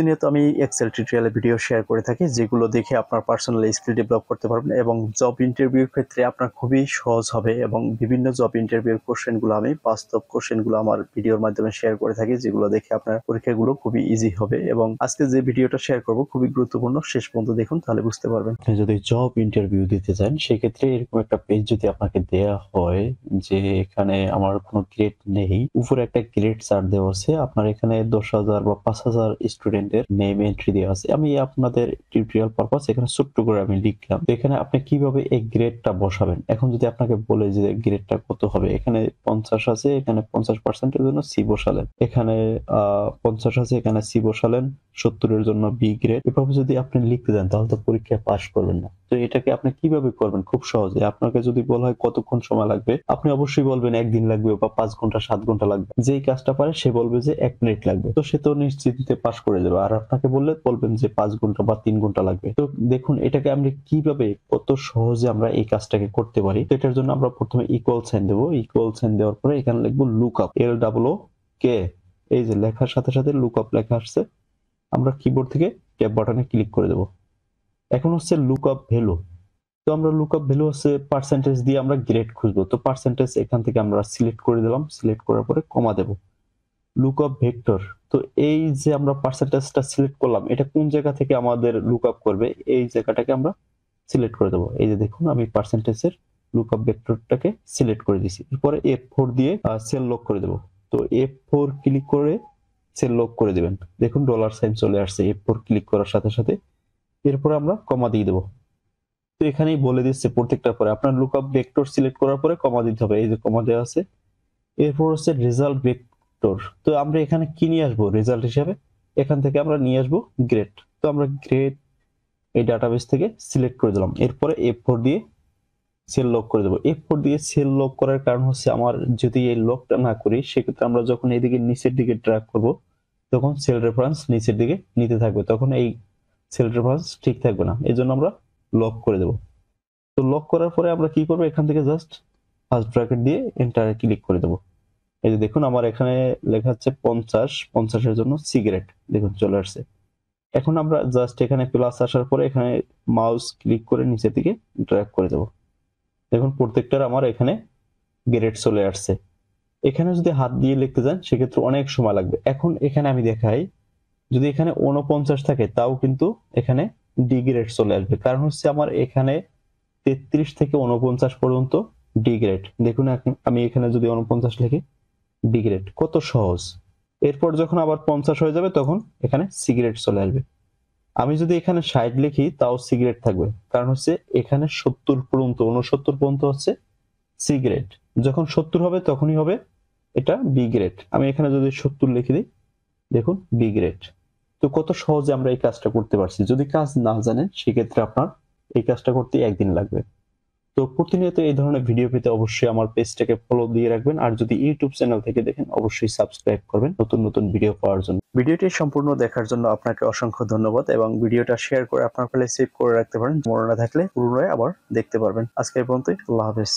প্রতিনিয়ত আমি এক্সেল টিউটোরিয়ালে ভিডিও শেয়ার করে থাকি যেগুলো দেখে আপনার পার্সোনাল স্কিল ডেভেলপ করতে পারবেন এবং জব ইন্টারভিউর ক্ষেত্রে আপনার খুবই সহজ হবে এবং বিভিন্ন জব ইন্টারভিউর কোশ্চেনগুলো আমি বাস্তব কোশ্চেনগুলো আমার ভিডিওর মাধ্যমে শেয়ার করে থাকি যেগুলো দেখে আপনার পরীক্ষাগুলো খুবই ইজি হবে এবং আজকে যে ভিডিওটা শেয়ার করব খুবই গুরুত্বপূর্ণ শেষ পর্যন্ত দেখুন তাহলে বুঝতে পারবেন যদি জব ইন্টারভিউ দিতে চান সেক্ষেত্রে এরকম একটা পেজ যদি আপনাকে দেয়া হয় যে এখানে আমার কোনো গ্রেড নেই উপরে একটা গ্রেড চার্ট দেওয়া আছে আপনার এখানে দশ হাজার বা পাঁচ হাজার স্টুডেন্ট স্টুডেন্টের নেম এন্ট্রি দেওয়া আছে আমি আপনাদের টিউটোরিয়াল পারপাস এখানে ছোট্ট করে আমি লিখলাম এখানে আপনি কিভাবে এই গ্রেডটা বসাবেন এখন যদি আপনাকে বলে যে গ্রেডটা কত হবে এখানে পঞ্চাশ আছে এখানে পঞ্চাশ পার্সেন্টের জন্য সি বসালেন এখানে পঞ্চাশ আছে এখানে সি বসালেন সত্তরের জন্য বি গ্রেড এভাবে যদি আপনি লিখতে দেন তাহলে তো পরীক্ষায় পাশ করবেন না তো এটাকে আপনি কিভাবে করবেন খুব সহজে আপনাকে যদি বলা হয় কতক্ষণ সময় লাগবে আপনি অবশ্যই বলবেন একদিন লাগবে বা পাঁচ ঘন্টা সাত ঘন্টা লাগবে যেই কাজটা পারে সে বলবে যে এক মিনিট লাগবে তো সে তো নিশ্চিতিতে পাশ করে যাবে আর আপনাকে বললে বলবেন যে পাঁচ ঘন্টা বা তিন ঘন্টা লাগবে তো দেখুন এটাকে আমরা কিভাবে কত সহজে আমরা এই কাজটাকে করতে পারি তো এটার জন্য আমরা প্রথমে ইকুয়াল সাইন দেবো ইকুয়াল সাইন দেওয়ার পরে এখানে লিখবো look up L double O K এই যে লেখার সাথে সাথে লুক আপ লেখা আসছে আমরা কিবোর্ড থেকে ট্যাব বাটনে ক্লিক করে দেবো এখন হচ্ছে লুক আপ ভ্যালু তো আমরা লুক আপ ভ্যালু হচ্ছে পার্সেন্টেজ দিয়ে আমরা গ্রেড খুঁজবো তো পার্সেন্টেজ এখান থেকে আমরা সিলেক্ট করে দিলাম সিলেক্ট করার পরে কমা দেব লুক আপ ভেক্টর তো এই যে আমরা পার্সেন্টেজটা সিলেক্ট করলাম এটা কোন জায়গা থেকে আমাদের লুক আপ করবে এই জায়গাটাকে আমরা সিলেক্ট করে দেবো এই যে দেখুন আমি পার্সেন্টেজের লুক আপ ভেক্টরটাকে সিলেক্ট করে দিছি এরপরে এফ ফোর দিয়ে সেল লক করে দেবো তো এফ ফোর ক্লিক করে সেল লক করে দেবেন দেখুন ডলার সাইন চলে আসছে এফ ফোর ক্লিক করার সাথে সাথে এরপরে আমরা কমা দিয়ে দেবো তো এখানেই বলে দিচ্ছে প্রত্যেকটা পরে আপনার লুক আপ ভেক্টর সিলেক্ট করার পরে কমা দিতে হবে এই যে কমা দেওয়া আছে এরপর হচ্ছে রেজাল্ট ভেক্টর তো আমরা এখানে কি নিয়ে আসবো রেজাল্ট হিসাবে এখান থেকে আমরা নিয়ে আসবো গ্রেড তো আমরা গ্রেড এই ডাটাবেস থেকে সিলেক্ট করে দিলাম এরপরে এফ ফোর দিয়ে সেল লক করে দেবো এফ ফোর দিয়ে সেল লক করার কারণ হচ্ছে আমার যদি এই লকটা না করি সেক্ষেত্রে আমরা যখন এদিকে নিচের দিকে ট্র্যাক করব তখন সেল রেফারেন্স নিচের দিকে নিতে থাকবে তখন এই সেল রেফারেন্স ঠিক থাকবে না এই জন্য আমরা লক করে দেব তো লক করার পরে আমরা কি করব এখান থেকে জাস্ট ফার্স্ট ব্র্যাকেট দিয়ে এন্টারে ক্লিক করে দেব এই যে দেখুন আমার এখানে লেখা আছে পঞ্চাশ পঞ্চাশের জন্য সিগারেট দেখুন চলে আসছে এখন আমরা জাস্ট এখানে প্লাস আসার পরে এখানে মাউস ক্লিক করে নিচে দিকে ড্র্যাগ করে দেব দেখুন প্রত্যেকটার আমার এখানে গ্রেড চলে আসছে এখানে যদি হাত দিয়ে লিখতে যান সেক্ষেত্রে অনেক সময় লাগবে এখন এখানে আমি দেখাই যদি এখানে উনপঞ্চাশ থাকে তাও কিন্তু এখানে ডিগ্রেড চলে আসবে কারণ হচ্ছে আমার এখানে তেত্রিশ থেকে উনপঞ্চাশ পর্যন্ত ডিগ্রেড দেখুন আমি এখানে যদি উনপঞ্চাশ লিখি ডিগ্রেড কত সহজ এরপর যখন আবার পঞ্চাশ হয়ে যাবে তখন এখানে সিগারেট চলে আসবে আমি যদি এখানে ষাট লিখি তাও সিগারেট থাকবে কারণ হচ্ছে এখানে সত্তর পর্যন্ত উনসত্তর পর্যন্ত হচ্ছে সিগারেট যখন সত্তর হবে তখনই হবে এটা বি আমি এখানে যদি সত্তর লিখে দিই দেখুন বি তো কত সহজে আমরা এই কাজটা করতে পারছি যদি কাজ না জানেন সেক্ষেত্রে আপনার এই কাজটা করতে একদিন লাগবে তো প্রতিনিয়ত এই ধরনের ভিডিও পেতে অবশ্যই আমার পেজটাকে ফলো দিয়ে রাখবেন আর যদি ইউটিউব চ্যানেল থেকে দেখেন অবশ্যই সাবস্ক্রাইব করবেন নতুন নতুন ভিডিও পাওয়ার জন্য ভিডিওটি সম্পূর্ণ দেখার জন্য আপনাকে অসংখ্য ধন্যবাদ এবং ভিডিওটা শেয়ার করে আপনার ফেলে সেভ করে রাখতে পারেন মনে না থাকলে পুনরায় আবার দেখতে পারবেন আজকে পর্যন্ত আল্লাহ হাফেজ